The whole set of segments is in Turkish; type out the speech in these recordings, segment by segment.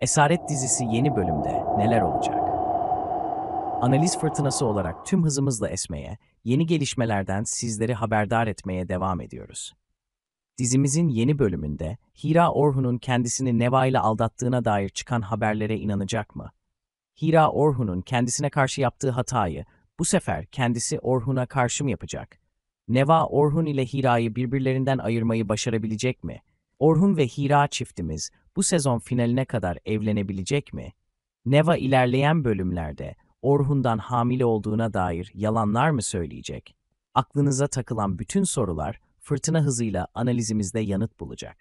Esaret dizisi yeni bölümde neler olacak? Analiz fırtınası olarak tüm hızımızla esmeye, yeni gelişmelerden sizleri haberdar etmeye devam ediyoruz. Dizimizin yeni bölümünde Hira Orhun'un kendisini Neva ile aldattığına dair çıkan haberlere inanacak mı? Hira Orhun'un kendisine karşı yaptığı hatayı bu sefer kendisi Orhun'a karşı mı yapacak? Neva Orhun ile Hira'yı birbirlerinden ayırmayı başarabilecek mi? Orhun ve Hira çiftimiz bu sezon finaline kadar evlenebilecek mi? Neva ilerleyen bölümlerde Orhun'dan hamile olduğuna dair yalanlar mı söyleyecek? Aklınıza takılan bütün sorular fırtına hızıyla analizimizde yanıt bulacak.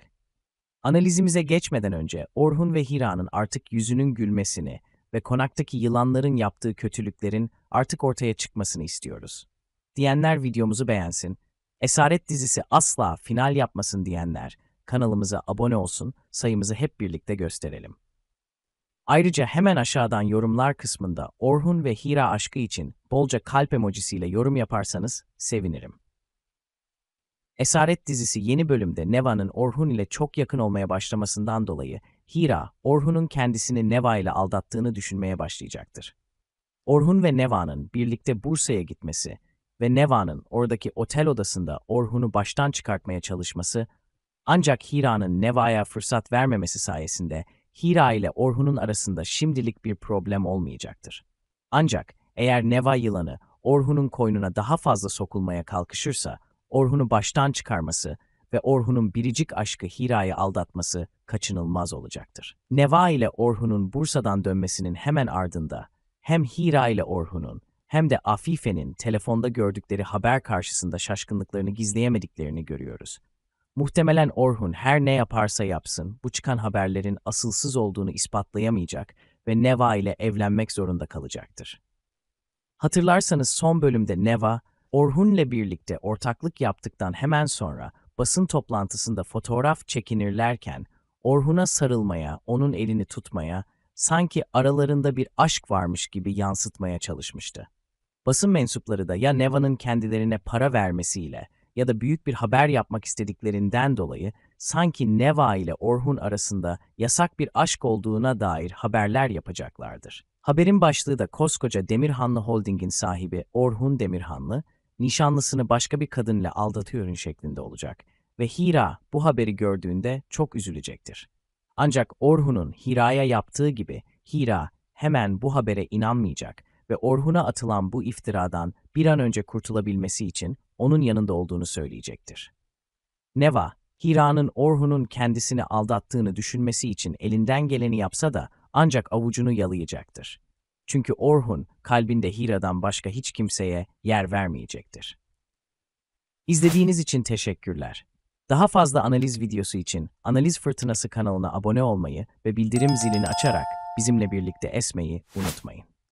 Analizimize geçmeden önce Orhun ve Hira'nın artık yüzünün gülmesini ve konaktaki yılanların yaptığı kötülüklerin artık ortaya çıkmasını istiyoruz. Diyenler videomuzu beğensin, Esaret dizisi asla final yapmasın diyenler kanalımıza abone olsun, sayımızı hep birlikte gösterelim. Ayrıca hemen aşağıdan yorumlar kısmında Orhun ve Hira aşkı için bolca kalp emojisiyle yorum yaparsanız sevinirim. Esaret dizisi yeni bölümde Neva'nın Orhun ile çok yakın olmaya başlamasından dolayı Hira, Orhun'un kendisini Neva ile aldattığını düşünmeye başlayacaktır. Orhun ve Neva'nın birlikte Bursa'ya gitmesi ve Neva'nın oradaki otel odasında Orhun'u baştan çıkartmaya çalışması ancak Hira'nın Neva'ya fırsat vermemesi sayesinde Hira ile Orhun'un arasında şimdilik bir problem olmayacaktır. Ancak eğer Neva yılanı Orhun'un koynuna daha fazla sokulmaya kalkışırsa, Orhun'u baştan çıkarması ve Orhun'un biricik aşkı Hira'yı aldatması kaçınılmaz olacaktır. Neva ile Orhun'un Bursa'dan dönmesinin hemen ardında hem Hira ile Orhun'un hem de Afife'nin telefonda gördükleri haber karşısında şaşkınlıklarını gizleyemediklerini görüyoruz. Muhtemelen Orhun her ne yaparsa yapsın bu çıkan haberlerin asılsız olduğunu ispatlayamayacak ve Neva ile evlenmek zorunda kalacaktır. Hatırlarsanız son bölümde Neva, Orhun ile birlikte ortaklık yaptıktan hemen sonra basın toplantısında fotoğraf çekinirlerken Orhun'a sarılmaya, onun elini tutmaya, sanki aralarında bir aşk varmış gibi yansıtmaya çalışmıştı. Basın mensupları da ya Neva'nın kendilerine para vermesiyle ya da büyük bir haber yapmak istediklerinden dolayı sanki Neva ile Orhun arasında yasak bir aşk olduğuna dair haberler yapacaklardır. Haberin başlığı da koskoca Demirhanlı Holding'in sahibi Orhun Demirhanlı, nişanlısını başka bir kadınla aldatıyorun şeklinde olacak ve Hira bu haberi gördüğünde çok üzülecektir. Ancak Orhun'un Hira'ya yaptığı gibi Hira hemen bu habere inanmayacak ve Orhun'a atılan bu iftiradan bir an önce kurtulabilmesi için onun yanında olduğunu söyleyecektir. Neva, Hira'nın Orhun'un kendisini aldattığını düşünmesi için elinden geleni yapsa da ancak avucunu yalayacaktır. Çünkü Orhun kalbinde Hira'dan başka hiç kimseye yer vermeyecektir. İzlediğiniz için teşekkürler. Daha fazla analiz videosu için Analiz Fırtınası kanalına abone olmayı ve bildirim zilini açarak bizimle birlikte esmeyi unutmayın.